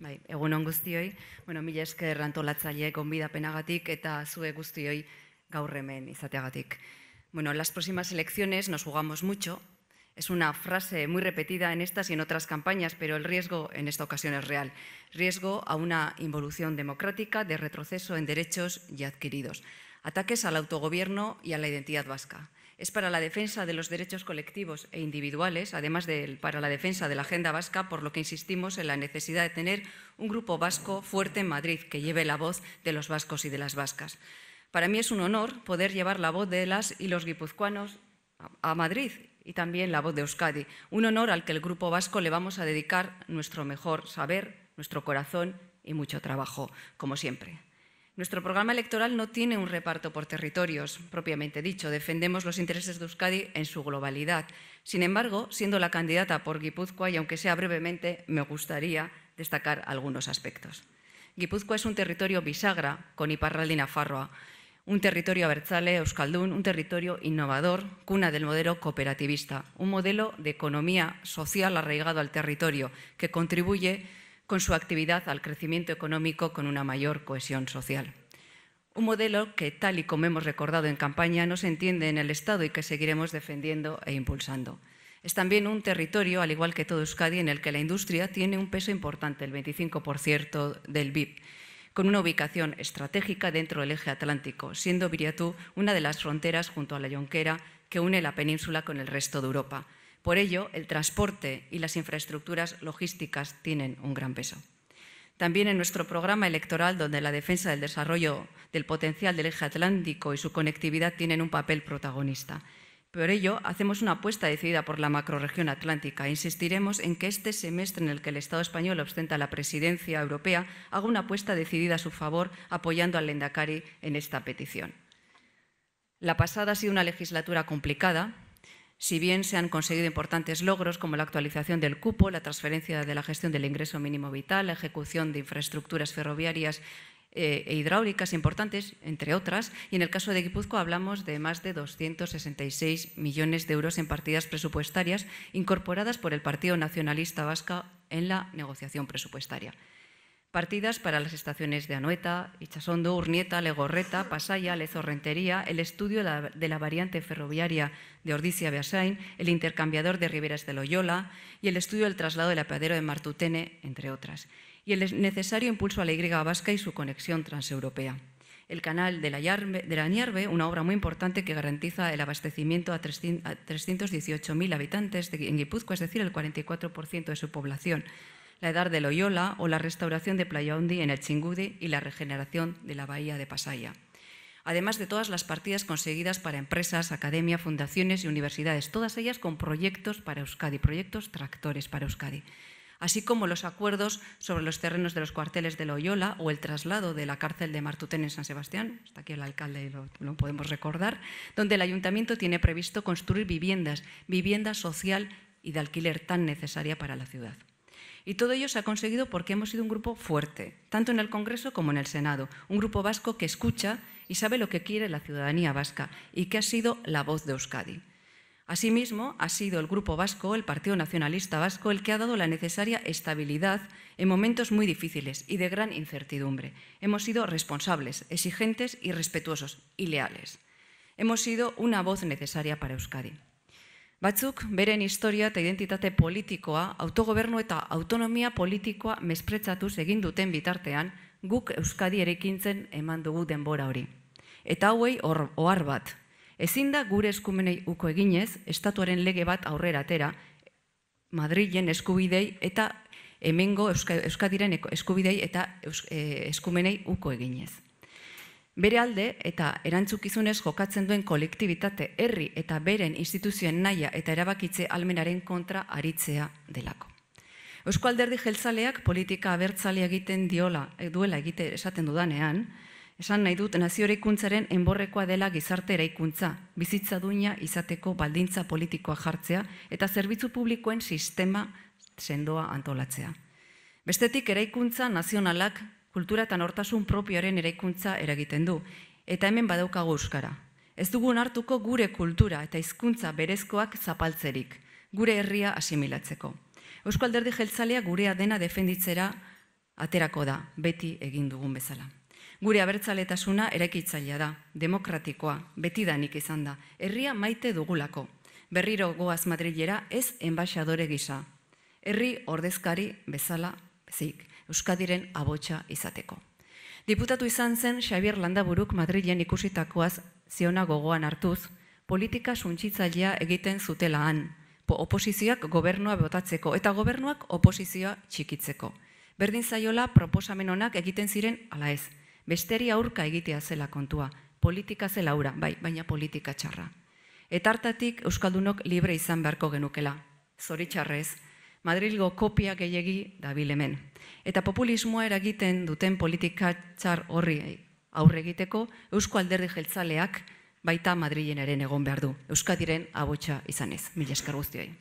Bai, guztioi, bueno, en gaur Bueno, las próximas elecciones nos jugamos mucho. Es una frase muy repetida en estas y en otras campañas, pero el riesgo en esta ocasión es real. Riesgo a una involución democrática de retroceso en derechos ya adquiridos. Ataques al autogobierno y a la identidad vasca es para la defensa de los derechos colectivos e individuales, además de para la defensa de la agenda vasca, por lo que insistimos en la necesidad de tener un grupo vasco fuerte en Madrid que lleve la voz de los vascos y de las vascas. Para mí es un honor poder llevar la voz de las y los guipuzcoanos a Madrid y también la voz de Euskadi, un honor al que el Grupo Vasco le vamos a dedicar nuestro mejor saber, nuestro corazón y mucho trabajo, como siempre. Nuestro programa electoral no tiene un reparto por territorios, propiamente dicho. Defendemos los intereses de Euskadi en su globalidad. Sin embargo, siendo la candidata por Guipúzcoa, y aunque sea brevemente, me gustaría destacar algunos aspectos. Guipúzcoa es un territorio bisagra con y Nafarroa, un territorio abertzale, euskaldún, un territorio innovador, cuna del modelo cooperativista, un modelo de economía social arraigado al territorio que contribuye con su actividad al crecimiento económico con una mayor cohesión social. Un modelo que, tal y como hemos recordado en campaña, no se entiende en el Estado y que seguiremos defendiendo e impulsando. Es también un territorio, al igual que todo Euskadi, en el que la industria tiene un peso importante, el 25% del PIB, con una ubicación estratégica dentro del eje atlántico, siendo Viriatú una de las fronteras junto a la Yonquera que une la península con el resto de Europa. Por ello, el transporte y las infraestructuras logísticas tienen un gran peso. También en nuestro programa electoral, donde la defensa del desarrollo del potencial del eje atlántico y su conectividad tienen un papel protagonista. Por ello, hacemos una apuesta decidida por la macroregión atlántica e insistiremos en que este semestre en el que el Estado español ostenta la presidencia europea haga una apuesta decidida a su favor, apoyando al Lendakari en esta petición. La pasada ha sido una legislatura complicada, si bien se han conseguido importantes logros como la actualización del cupo, la transferencia de la gestión del ingreso mínimo vital, la ejecución de infraestructuras ferroviarias eh, e hidráulicas importantes, entre otras, y en el caso de Guipúzcoa hablamos de más de 266 millones de euros en partidas presupuestarias incorporadas por el Partido Nacionalista Vasco en la negociación presupuestaria partidas para las estaciones de Anoeta, Ichasondo, Urnieta, Legorreta, Pasaya, Lezorrentería, el estudio de la variante ferroviaria de Ordizia-Beasain, el intercambiador de Riberas de Loyola y el estudio del traslado del apeadero de Martutene, entre otras, y el necesario impulso a la Y vasca y su conexión transeuropea el canal de la, una obra muy importante que garantiza el abastecimiento a 318.000 habitantes de, en Guipúzcoa, es decir, el 44% de su población, la edad de Loyola o la restauración de Playa Undi en el Chingudi y la regeneración de la bahía de Pasaya. Además de todas las partidas conseguidas para empresas, academia, fundaciones y universidades, todas ellas con proyectos para Euskadi, proyectos tractores para Euskadi así como los acuerdos sobre los terrenos de los cuarteles de Loyola o el traslado de la cárcel de Martutén en San Sebastián, hasta aquí el alcalde lo, podemos recordar, donde el ayuntamiento tiene previsto construir viviendas, vivienda social y de alquiler tan necesaria para la ciudad. Y todo ello se ha conseguido porque hemos sido un grupo fuerte, tanto en el Congreso como en el Senado, un grupo vasco que escucha y sabe lo que quiere la ciudadanía vasca y que ha sido la voz de Euskadi. Asimismo, ha sido el Grupo Vasco, el Partido Nacionalista Vasco, el que ha dado la necesaria estabilidad en momentos muy difíciles y de gran incertidumbre. Hemos sido responsables, exigentes y respetuosos y leales. Hemos sido una voz necesaria para Euskadi. Batzuk beren historia eta identitate politikoa, autogobernu eta autonomia politikoa mespretzatuz egin duten bitartean, guk Euskadi ikintzen eman dugu denbora hori. Eta hauei hor, ohar bat. Ezin da gure eskumenei uko eginez, estatuaren lege bat aurrera atera, Madrilen eskubidei eta hemengo Euskadiren eskubidei eta eh, eskumenei uko eginez. Bere alde eta erantzukizunez jokatzen duen kolektibitate herri eta beren instituzioen naia eta erabakitze almenaren kontra aritzea delako. Eusko alderdi jeltzaleak politika abertzale egiten diola, eh, duela egite esaten dudanean, esan nahi dut nazio enborrekoa dela gizarte eraikuntza, bizitza duina izateko baldintza politikoa jartzea eta zerbitzu publikoen sistema sendoa antolatzea. Bestetik eraikuntza nazionalak kultura eta nortasun propioaren eraikuntza eragiten du, eta hemen badauka euskara. Ez dugun hartuko gure kultura eta hizkuntza berezkoak zapaltzerik, gure herria asimilatzeko. Euskal alderdi jeltzalea gurea dena defenditzera aterako da, beti egin dugun bezala. Gure abertzaletasuna erekitzailea da, demokratikoa, beti danik izan da, herria maite dugulako. Berriro goaz Madrilera ez enbaixadore gisa, herri ordezkari bezala zik, Euskadiren abotxa izateko. Diputatu izan zen Xabier Landaburuk Madrilen ikusitakoaz ziona gogoan hartuz, politika suntxitzailea egiten zutelaan, oposizioak gobernua botatzeko eta gobernuak oposizioa txikitzeko. Berdin zaiola proposamen honak egiten ziren ala ez, besteri aurka egitea zela kontua, politika zela ura, bai, baina politika txarra. Etartatik Euskaldunok libre izan beharko genukela, zoritxarrez, Madrilgo kopia gehiagi dabil hemen. Eta populismoa eragiten duten politika txar horri aurre egiteko, Eusko alderdi jeltzaleak baita Madrilen egon behar du. Euskadiren abotxa izanez. Mil eskar guztioi.